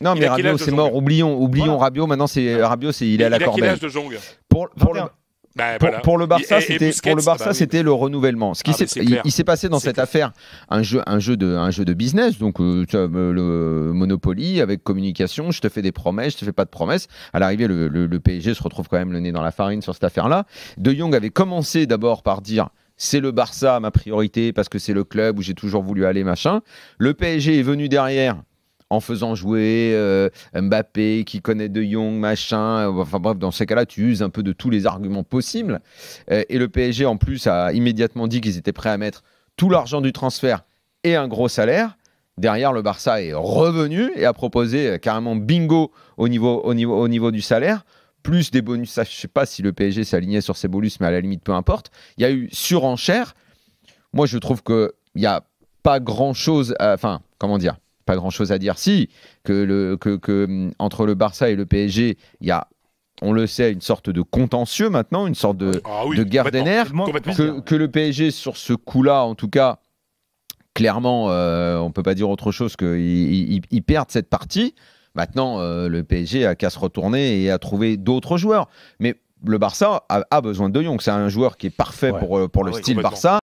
Non, mais Rabiot, c'est mort. Oublions, oublions Rabiot. Maintenant, c'est euh, Rabiot, c'est il est à la corbeille. de Pour, le. Barça, c'était le renouvellement. Ce qui ah, s'est, il, s'est passé dans cette affaire un jeu, un jeu de, un jeu de business. Donc euh, euh, le Monopoly avec communication, je te fais des promesses, je te fais pas de promesses. À l'arrivée, le, le PSG se retrouve quand même le nez dans la farine sur cette affaire-là. De Jong avait commencé d'abord par dire c'est le Barça ma priorité parce que c'est le club où j'ai toujours voulu aller, machin. Le PSG est venu derrière en faisant jouer euh, Mbappé qui connaît De Jong, machin. Euh, enfin bref, dans ces cas-là, tu uses un peu de tous les arguments possibles. Euh, et le PSG, en plus, a immédiatement dit qu'ils étaient prêts à mettre tout l'argent du transfert et un gros salaire. Derrière, le Barça est revenu et a proposé carrément bingo au niveau, au, niveau, au niveau du salaire, plus des bonus. je ne sais pas si le PSG s'alignait sur ces bonus, mais à la limite, peu importe. Il y a eu surenchère. Moi, je trouve qu'il n'y a pas grand-chose. Enfin, comment dire pas grand-chose à dire. Si, que, le, que, mm, entre le Barça et le PSG, il y a, on le sait, une sorte de contentieux maintenant, une sorte de, ah de guerre des nerfs. Que, le PSG, sur ce coup-là, en tout cas, clairement, euh, on peut pas dire autre chose qu'ils perdent cette partie. Maintenant, euh, le PSG a qu'à se retourner et à trouver d'autres joueurs. Mais le Barça a, besoin de De C'est un joueur qui est parfait pour, euh, pour le ah style Barça.